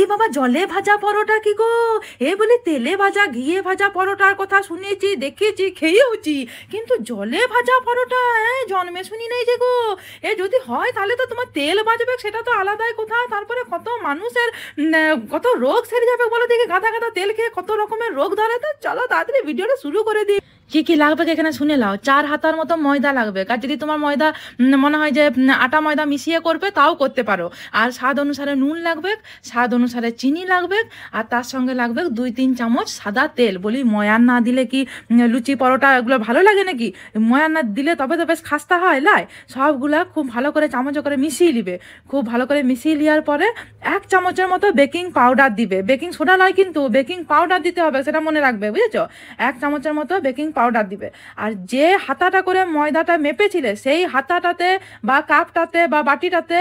এ বাবা জলে ভাজা পরোটা কি গো এ বলে তেলে ভাজা ঘিয়ে ভাজা পরোটার কথা শুনেছি দেখেছি খেয়েওছি কিন্তু জলে ভাজা পরোটা হ্যাঁ জন্মে শুনি নেই যে গো এ যদি হয় তাহলে তো তোমার তেল বাজবে সেটা তো আলাদাই কথা তারপরে কত মানুষের কত রোগ সেরে যাবে বলো দেখি গাদা গাদা তেল খেয়ে কত রকমের রোগ ধরে তো চলো তাড়াতাড়ি ভিডিওটা শুরু করে দিই কী কী লাগবে এখানে শুনে লাও চার হাতার মতো ময়দা লাগবে আর যদি তোমার ময়দা মনে হয় যে আটা ময়দা মিশিয়ে করবে তাও করতে পারো আর স্বাদ অনুসারে নুন লাগবে স্বাদ অনুসারে চিনি লাগবে আর তার সঙ্গে লাগবে দুই তিন চামচ সাদা তেল বলি ময়ান না দিলে কি লুচি পরোটা এগুলো ভালো লাগে নাকি ময়ান না দিলে তবে তো বেশ খাস্তা হয় লাই সবগুলা খুব ভালো করে চামচ করে মিশিয়ে নিবে খুব ভালো করে মিশিয়ে নেওয়ার পরে এক চামচের মতো বেকিং পাউডার দিবে বেকিং সোডা নয় কিন্তু বেকিং পাউডার দিতে হবে সেটা মনে রাখবে বুঝেছো এক চামচের মতো বেকিং পাউডার দিবে আর যে হাতাটা করে ময়দাটা মেপেছিলে সেই হাতাটাতে বা কাপটাতে বা বাটিটাতে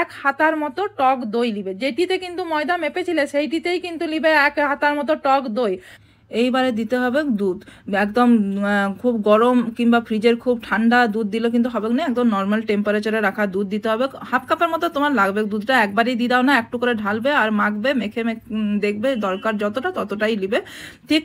এক হাতার মতো টক দই লিবে যেটিতে কিন্তু ময়দা মেপেছিলে সেইটিতেই কিন্তু লিবে এক হাতার মতো টক দই এইবারে দিতে হবে দুধ একদম খুব গরম কিংবা ফ্রিজের খুব ঠান্ডা দুধ দিলে কিন্তু হবে না একদম নর্মাল টেম্পারেচারে রাখা দুধ দিতে হবে হাফ কাপের মতো তোমার লাগবে দুধটা একবারই দিয়ে দাও না একটু করে ঢালবে আর মাখবে মেখে দেখবে দরকার যতটা ততটাই নিবে ঠিক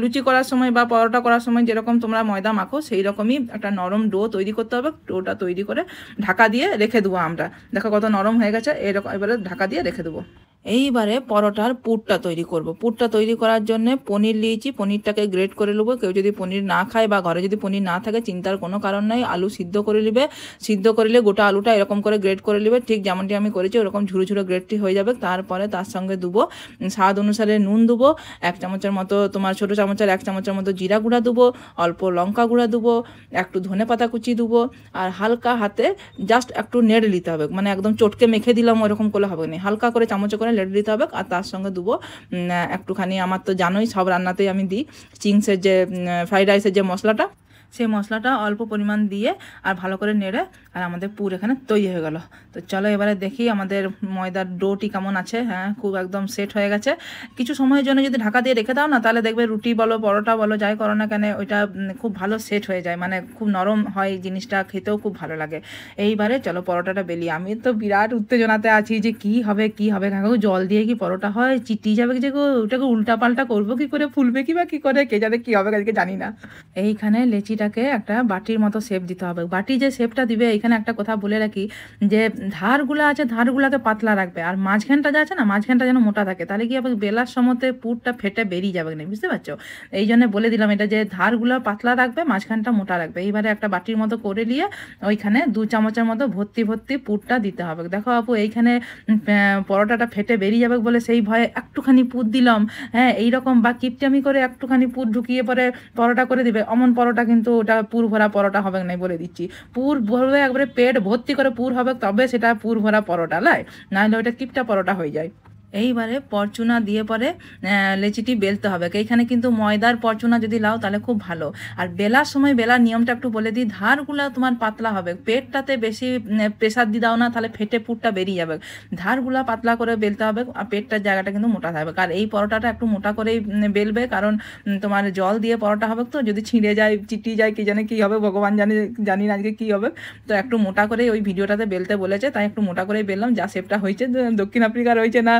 লুচি করার সময় বা পরোটা করার সময় যেরকম তোমরা ময়দা মাখো সেই রকমই একটা নরম ডো তৈরি করতে হবে ডোটা তৈরি করে ঢাকা দিয়ে রেখে দেবো আমরা দেখো কত নরম হয়ে গেছে এরকম এবারে ঢাকা দিয়ে রেখে দেবো এইবারে পরোটার পুরটা তৈরি করব পুরটা তৈরি করার জন্য পনির নিয়েছি পনিরটাকে গ্রেট করে নেবো কেউ যদি পনির না খায় বা ঘরে যদি পনির না থাকে চিন্তার কোনো কারণ নাই আলু সিদ্ধ করে নেবে সিদ্ধ করিলে গোটা আলুটা এরকম করে গ্রেট করে নেবে ঠিক যেমনটি আমি করেছি ওরকম ঝুড়ো ঝুড়ো গ্রেটটি হয়ে যাবে তারপরে তার সঙ্গে দেবো স্বাদ অনুসারে নুন দেবো এক চামচের মতো তোমার ছোটো চামচের এক চামচের মতো জিরা গুঁড়া দেবো অল্প লঙ্কা গুঁড়া দেবো একটু ধনে পাতা কুচি দেবো আর হালকা হাতে জাস্ট একটু নেড়ে নিতে হবে মানে একদম চটকে মেখে দিলাম ওরকম করলে হবে না হালকা করে চামচে করে করে লেটে দিতে হবে আর তার সঙ্গে দেবো একটুখানি আমার তো জানোই সব রান্নাতেই আমি দিই চিংসের যে ফ্রাইড রাইসের যে মশলাটা সেই মশলাটা অল্প পরিমাণ দিয়ে আর ভালো করে নেড়ে আর আমাদের পুর এখানে তৈরি হয়ে গেল তো চলো এবারে দেখি আমাদের ময়দার ডোটি কেমন আছে হ্যাঁ খুব একদম সেট হয়ে গেছে কিছু সময়ের জন্য যদি ঢাকা দিয়ে রেখে দাও না তাহলে দেখবে রুটি বলো পরোটা বলো যাই করো না কেন ওইটা খুব ভালো সেট হয়ে যায় মানে খুব নরম হয় জিনিসটা খেতেও খুব ভালো লাগে এইবারে চলো পরোটাটা বেলি আমি তো বিরাট উত্তেজনাতে আছি যে কি হবে কি হবে কাকু জল দিয়ে কি পরোটা হয় চিটি যাবে যে ওটাকে উল্টা পাল্টা করবো কি করে ফুলবে কি বা কি করে কে যাতে কি হবে কালকে জানি না এইখানে লেচিটা বাটিটাকে একটা বাটির মতো শেপ দিতে হবে বাটি যে শেপটা দিবে এখানে একটা কথা বলে রাখি যে ধারগুলো আছে ধারগুলোকে পাতলা রাখবে আর মাঝখানটা যা আছে না মাঝখানটা যেন মোটা থাকে তাহলে কি হবে বেলার সময়তে পুরটা ফেটে বেরিয়ে যাবে না বুঝতে পারছো এই জন্য বলে দিলাম এটা যে ধারগুলো পাতলা রাখবে মাঝখানটা মোটা রাখবে এইবারে একটা বাটির মতো করে নিয়ে ওইখানে দু চামচের মতো ভর্তি ভর্তি পুরটা দিতে হবে দেখো আপু এইখানে পরোটাটা ফেটে বেরিয়ে যাবে বলে সেই ভয়ে একটুখানি পুর দিলাম হ্যাঁ এইরকম বা কিপটামি করে একটুখানি পুর ঢুকিয়ে পরে পরোটা করে দিবে অমন পরোটা কিন্তু কিন্তু ওটা পুর ভরা পরোটা হবে নাই বলে দিচ্ছি পুর ভরে একবারে পেট ভর্তি করে পুর হবে তবে সেটা পুর ভরা পরোটা লাই নাহলে ওটা কিপটা পরোটা হয়ে যায় এইবারে পরচুনা দিয়ে পরে লেচিটি বেলতে হবে এইখানে কিন্তু ময়দার পরচুনা যদি লাও তাহলে খুব ভালো আর বেলার সময় বেলার নিয়মটা একটু বলে দিই ধারগুলো তোমার পাতলা হবে পেটটাতে বেশি প্রেসার দিয়ে দাও না তাহলে ফেটে পুটটা বেরিয়ে যাবে ধারগুলা পাতলা করে বেলতে হবে আর পেটটার জায়গাটা কিন্তু মোটা থাকবে আর এই পরোটাটা একটু মোটা করেই বেলবে কারণ তোমার জল দিয়ে পরোটা হবে তো যদি ছিঁড়ে যায় চিটি যায় কি জানে কী হবে ভগবান জানে জানি না আজকে কী হবে তো একটু মোটা করে ওই ভিডিওটাতে বেলতে বলেছে তাই একটু মোটা করেই বেললাম যা সেপটা হয়েছে দক্ষিণ আফ্রিকার হয়েছে না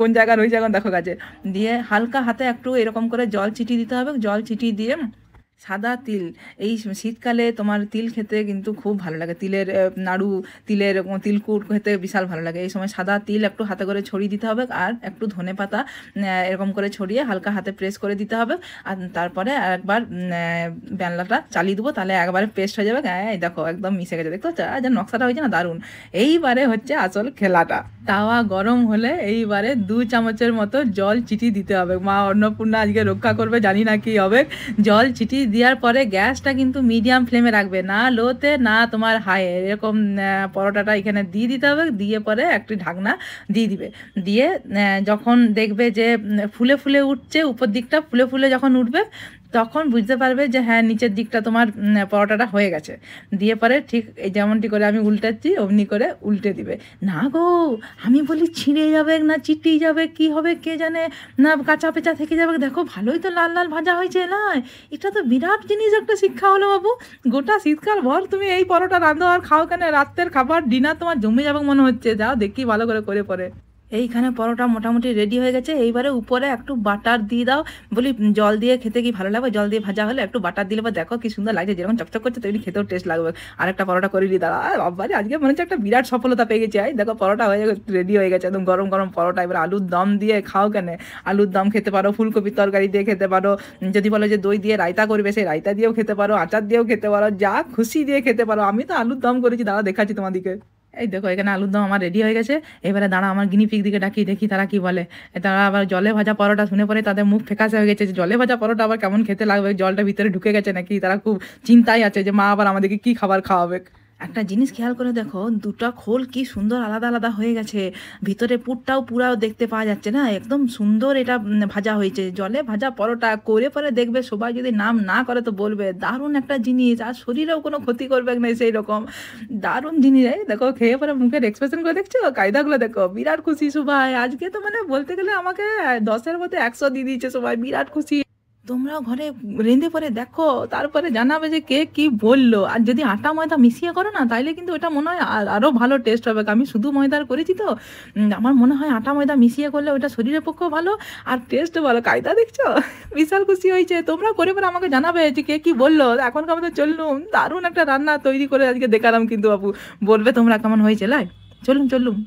কোন জায়গার ওই জায়গায় দেখো গাছে দিয়ে হালকা হাতে একটু এরকম করে জল ছিটিয়ে দিতে হবে জল ছিটিয়ে দিয়ে সাদা তিল এই শীতকালে তোমার তিল খেতে কিন্তু খুব ভালো লাগে তিলের নাড়ু তিলের তিলকুট খেতে বিশাল ভালো লাগে এই সময় সাদা তিল একটু হাতে করে ছড়িয়ে দিতে হবে আর একটু ধনে পাতা এরকম করে ছড়িয়ে হালকা হাতে প্রেস করে দিতে হবে আর তারপরে একবার বেলনাটা চালিয়ে দেবো তাহলে একবারে পেস্ট হয়ে যাবে হ্যাঁ দেখো একদম মিশে গেছে দেখতে পাচ্ছ যে নকশাটা হয়েছে না দারুণ এইবারে হচ্ছে আসল খেলাটা তাওয়া গরম হলে এইবারে দু চামচের মতো জল চিটি দিতে হবে মা অন্নপূর্ণা আজকে রক্ষা করবে জানি না কি হবে জল চিটি দেওয়ার পরে গ্যাসটা কিন্তু মিডিয়াম ফ্লেমে রাখবে না লোতে না তোমার হায়ে এরকম পরোটাটা এখানে দিয়ে দিতে হবে দিয়ে পরে একটি ঢাকনা দিয়ে দিবে দিয়ে যখন দেখবে যে ফুলে ফুলে উঠছে উপর দিকটা ফুলে ফুলে যখন উঠবে তখন বুঝতে পারবে যে হ্যাঁ নিচের দিকটা তোমার পরোটাটা হয়ে গেছে দিয়ে পরে ঠিক এই যেমনটি করে আমি উল্টাচ্ছি অমনি করে উল্টে দিবে না গো আমি বলি ছিঁড়ে যাবে না চিটিয়ে যাবে কি হবে কে জানে না কাঁচা পেঁচা থেকে যাবে দেখো ভালোই তো লাল লাল ভাজা হয়েছে না এটা তো বিরাট জিনিস একটা শিক্ষা হলো বাবু গোটা শীতকাল ভর তুমি এই পরোটা রাঁধো আর খাও কেন রাত্রের খাবার ডিনার তোমার জমে যাবে মনে হচ্ছে যাও দেখি ভালো করে করে পরে এইখানে পরোটা মোটামুটি রেডি হয়ে গেছে এইবারে উপরে একটু বাটার দিয়ে দাও বলি জল দিয়ে খেতে কি ভালো লাগবে জল দিয়ে ভাজা হলে একটু বাটার দিলে বা দেখো কি সুন্দর লাগছে যেরকম চকচক করছে তেমনি খেতেও টেস্ট লাগবে আর একটা পরোটা করে দিয়ে দাঁড়া বাবারে আজকে মনে হচ্ছে একটা বিরাট সফলতা পেয়ে গেছে আই দেখো পরোটা হয়ে রেডি হয়ে গেছে একদম গরম গরম পরোটা এবার আলুর দম দিয়ে খাও কেন আলুর দম খেতে পারো ফুলকপির তরকারি দিয়ে খেতে পারো যদি বলো যে দই দিয়ে রায়তা করবে সেই রায়তা দিয়েও খেতে পারো আচার দিয়েও খেতে পারো যা খুশি দিয়ে খেতে পারো আমি তো আলুর দম করেছি দাঁড়া দেখাচ্ছি তোমাদেরকে এই দেখো এখানে আলুর দম আমার রেডি হয়ে গেছে এবারে দাঁড়া আমার গিনিপিক দিকে ডাকি দেখি তারা কি বলে তারা আবার জলে ভাজা পরোটা শুনে পরে তাদের মুখ ফেকাসে হয়ে গেছে যে জলে ভাজা পরোটা আবার কেমন খেতে লাগবে জলটা ভিতরে ঢুকে গেছে নাকি তারা খুব চিন্তাই আছে যে মা আবার আমাদেরকে কি খাবার খাওয়াবে একটা জিনিস খেয়াল করে দেখো দুটা খোল কি সুন্দর আলাদা আলাদা হয়ে গেছে ভিতরে পুরটাও পুরাও দেখতে পাওয়া যাচ্ছে না একদম সুন্দর এটা ভাজা হয়েছে জলে ভাজা পরোটা করে পরে দেখবে সবাই যদি নাম না করে তো বলবে দারুণ একটা জিনিস আর শরীরেও কোনো ক্ষতি করবে না সেই রকম দারুণ জিনিস দেখো খেয়ে পরে মুখের এক্সপ্রেশন করে দেখছো কায়দাগুলো দেখো বিরাট খুশি সবাই আজকে তো মানে বলতে গেলে আমাকে দশের মতো একশো দিয়ে দিয়েছে সবাই বিরাট খুশি তোমরাও ঘরে রেঁধে পরে দেখো তারপরে জানাবে যে কে কি বললো আর যদি আটা ময়দা মিশিয়ে করো না তাইলে কিন্তু ওটা মনে হয় আরও ভালো টেস্ট হবে আমি শুধু ময়দার করেছি তো আমার মনে হয় আটা ময়দা মিশিয়ে করলে ওটা শরীরের পক্ষেও ভালো আর টেস্টও ভালো কায়দা দেখছো বিশাল খুশি হয়েছে তোমরা করে পরে আমাকে জানাবে যে কে কি বললো এখনকার আমাদের চললুম দারুণ একটা রান্না তৈরি করে আজকে দেখালাম কিন্তু বাবু বলবে তোমরা কেমন হয়েছে লাই চলুন চললুম